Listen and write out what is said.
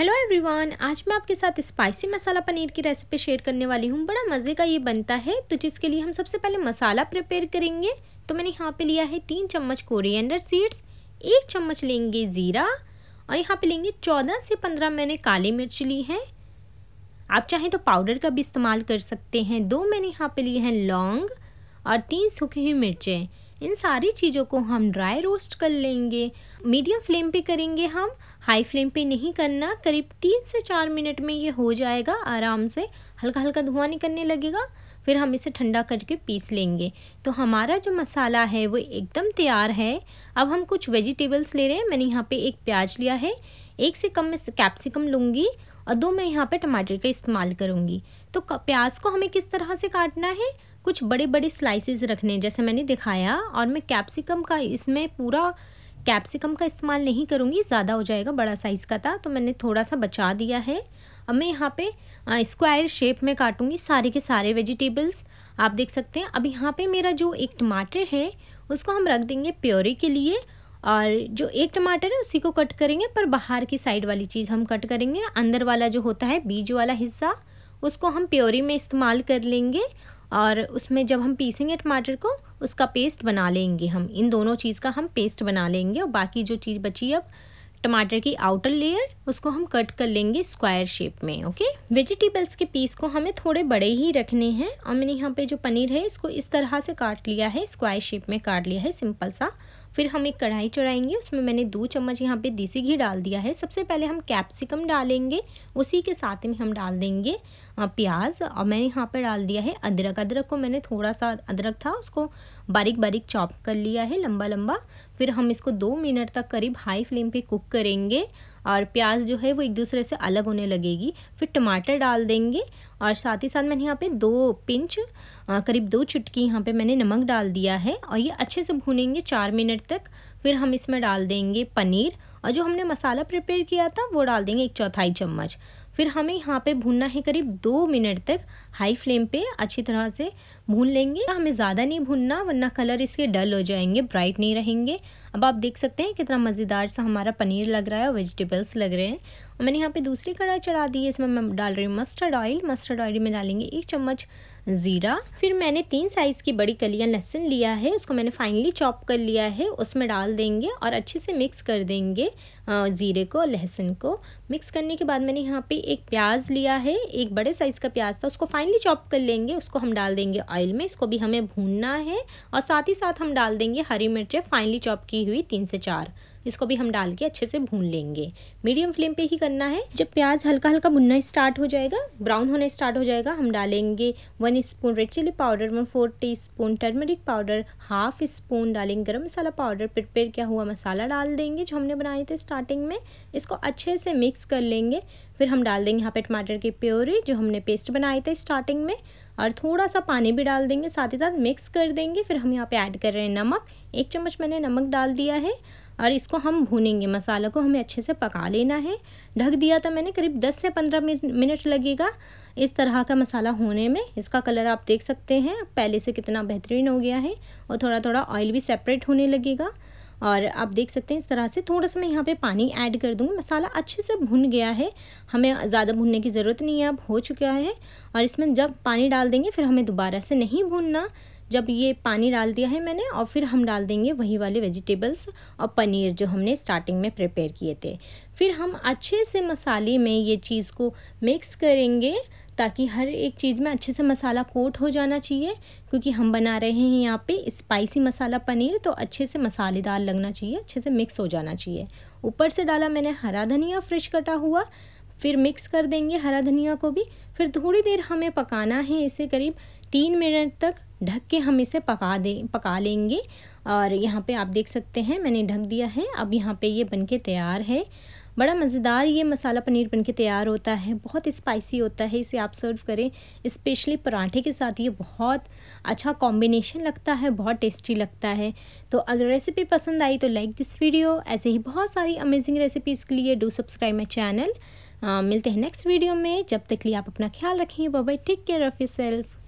hello everyone आज मैं आपके साथ स्पाइसी मसाला पनीर की रेसिपी शेयर करने वाली हूँ बड़ा मज़े का ये बनता है तो जिसके लिए हम सबसे पहले मसाला प्रिपेयर करेंगे तो मैंने यहाँ पे लिया है तीन चम्मच कोरिएंडर सीड्स एक चम्मच लेंगे ज़ीरा और यहाँ पे लेंगे चौदह से पंद्रह मैंने काली मिर्च ली है आप चाहें तो पाउडर का भी इस्तेमाल कर सकते हैं दो मैंने यहाँ पर लिए हैं लौंग और तीन सूखी हुई मिर्चें इन सारी चीज़ों को हम ड्राई रोस्ट कर लेंगे मीडियम फ्लेम पे करेंगे हम हाई फ्लेम पे नहीं करना करीब तीन से चार मिनट में ये हो जाएगा आराम से हल्का हल्का धुआं निकलने लगेगा फिर हम इसे ठंडा करके पीस लेंगे तो हमारा जो मसाला है वो एकदम तैयार है अब हम कुछ वेजिटेबल्स ले रहे हैं मैंने यहाँ पे एक प्याज लिया है एक से कम मैं कैप्सिकम लूँगी और दो मैं यहाँ पे टमाटर का इस्तेमाल करूँगी तो प्याज को हमें किस तरह से काटना है कुछ बड़े बड़े स्लाइसेस रखने जैसे मैंने दिखाया और मैं कैप्सिकम का इसमें पूरा कैप्सिकम का इस्तेमाल नहीं करूँगी ज़्यादा हो जाएगा बड़ा साइज़ का था तो मैंने थोड़ा सा बचा दिया है अब मैं यहाँ पे स्क्वायर शेप में काटूँगी सारे के सारे वेजिटेबल्स आप देख सकते हैं अब यहाँ पे मेरा जो एक टमाटर है उसको हम रख देंगे प्योरी के लिए और जो एक टमाटर है उसी को कट करेंगे पर बाहर की साइड वाली चीज़ हम कट करेंगे अंदर वाला जो होता है बीज वाला हिस्सा उसको हम प्योरी में इस्तेमाल कर लेंगे और उसमें जब हम पीसेंगे टमाटर को उसका पेस्ट बना लेंगे हम इन दोनों चीज़ का हम पेस्ट बना लेंगे और बाकी जो चीज़ बची अब टमाटर की आउटर लेयर उसको हम कट कर लेंगे स्क्वायर शेप में ओके वेजिटेबल्स के पीस को हमें थोड़े बड़े ही रखने हैं और मैंने यहाँ पे जो पनीर है इसको इस तरह से काट लिया है स्क्वायर शेप में काट लिया है सिंपल सा फिर हम एक कढ़ाई चढ़ाएंगे उसमें मैंने दो चम्मच यहाँ पे देसी घी डाल दिया है सबसे पहले हम कैप्सिकम डालेंगे उसी के साथ में हम डाल देंगे प्याज और मैंने यहाँ पर डाल दिया है अदरक अदरक को मैंने थोड़ा सा अदरक था उसको बारीक बारीक चॉप कर लिया है लंबा लंबा फिर हम इसको दो मिनट तक करीब हाई फ्लेम पे कुक करेंगे और प्याज जो है वो एक दूसरे से अलग होने लगेगी फिर टमाटर डाल देंगे और साथ ही साथ मैंने यहाँ पे दो पिंच करीब दो चुटकी यहाँ पे मैंने नमक डाल दिया है और ये अच्छे से भूनेंगे चार मिनट तक फिर हम इसमें डाल देंगे पनीर और जो हमने मसाला प्रिपेयर किया था वो डाल देंगे एक चौथाई चम्मच फिर हमें यहाँ पे भूनना है करीब दो मिनट तक हाई फ्लेम पे अच्छी तरह से भून लेंगे हमें ज़्यादा नहीं भूनना वरना कलर इसके डल हो जाएंगे ब्राइट नहीं रहेंगे अब आप देख सकते हैं कितना मज़ेदार सा हमारा पनीर लग रहा है और वेजिटेबल्स लग रहे हैं और मैंने यहाँ पे दूसरी कढ़ाई चढ़ा दी है इसमें मैं डाल रही हूँ मस्टर्ड ऑयल मस्टर्ड ऑयल में डालेंगे एक चम्मच ज़ीरा फिर मैंने तीन साइज़ की बड़ी कलियाँ लहसुन लिया है उसको मैंने फाइनली चॉप कर लिया है उसमें डाल देंगे और अच्छे से मिक्स कर देंगे ज़ीरे को और लहसुन को मिक्स करने के बाद मैंने यहाँ पे एक प्याज लिया है एक बड़े साइज़ का प्याज था उसको फाइनली चॉप कर लेंगे उसको हम डाल देंगे ऑयल में इसको भी हमें भूनना है और साथ ही साथ हम डाल देंगे हरी मिर्चें फाइनली चॉप की हुई तीन से चार इसको भी हम डाल के अच्छे से भून लेंगे मीडियम फ्लेम पे ही करना है जब प्याज हल्का हल्का भुनना स्टार्ट हो जाएगा ब्राउन होना स्टार्ट हो जाएगा हम डालेंगे one spoon red chilli powder one four teaspoon turmeric powder half spoon डालेंगे गर्म मसाला पाउडर प्रिपेयर किया हुआ मसाला डाल देंगे जो हमने बनाए थे स्टार्टिंग में इसको अच्छे से मिक्स कर लेंगे फिर हम डाल देंगे यहाँ पे टमाटर की प्योरी जो हमने पेस्ट बनाए थे स्टार्टिंग में और थोड़ा सा पानी भी डाल देंगे साथ ही साथ मिक्स कर देंगे फिर हम यहाँ पे ऐड कर रहे हैं नमक एक चम्मच मैंने नमक डाल दिया है और इसको हम भूनेंगे मसाला को हमें अच्छे से पका लेना है ढक दिया था मैंने करीब 10 से 15 मिनट लगेगा इस तरह का मसाला होने में इसका कलर आप देख सकते हैं पहले से कितना बेहतरीन हो गया है और थोड़ा थोड़ा ऑयल भी सेपरेट होने लगेगा और आप देख सकते हैं इस तरह से थोड़ा सा मैं यहाँ पे पानी ऐड कर दूँगी मसाला अच्छे से भुन गया है हमें ज़्यादा भुनने की ज़रूरत नहीं है अब हो चुका है और इसमें जब पानी डाल देंगे फिर हमें दोबारा से नहीं भूनना जब ये पानी डाल दिया है मैंने और फिर हम डाल देंगे वही वाले वेजिटेबल्स और पनीर जो हमने स्टार्टिंग में प्रिपेयर किए थे फिर हम अच्छे से मसाले में ये चीज़ को मिक्स करेंगे ताकि हर एक चीज़ में अच्छे से मसाला कोट हो जाना चाहिए क्योंकि हम बना रहे हैं यहाँ पे स्पाइसी मसाला पनीर तो अच्छे से मसालेदार लगना चाहिए अच्छे से मिक्स हो जाना चाहिए ऊपर से डाला मैंने हरा धनिया फ्रेश कटा हुआ फिर मिक्स कर देंगे हरा धनिया को भी फिर थोड़ी देर हमें पकाना है इसे करीब तीन मिनट तक ढक के हम इसे पका दे पका लेंगे और यहाँ पे आप देख सकते हैं मैंने ढक दिया है अब यहाँ पे ये बनके तैयार है बड़ा मज़ेदार ये मसाला पनीर बन के तैयार होता है बहुत स्पाइसी होता है इसे आप सर्व करें इस्पेशली पराठे के साथ ये बहुत अच्छा कॉम्बिनेशन लगता है बहुत टेस्टी लगता है तो अगर रेसिपी पसंद आई तो लाइक दिस वीडियो ऐसे ही बहुत सारी अमेजिंग रेसिपीज़ के लिए डू सब्सक्राइब माई चैनल मिलते हैं नेक्स्ट वीडियो में जब तक लिए आप अपना ख्याल रखें bye bye take care of your self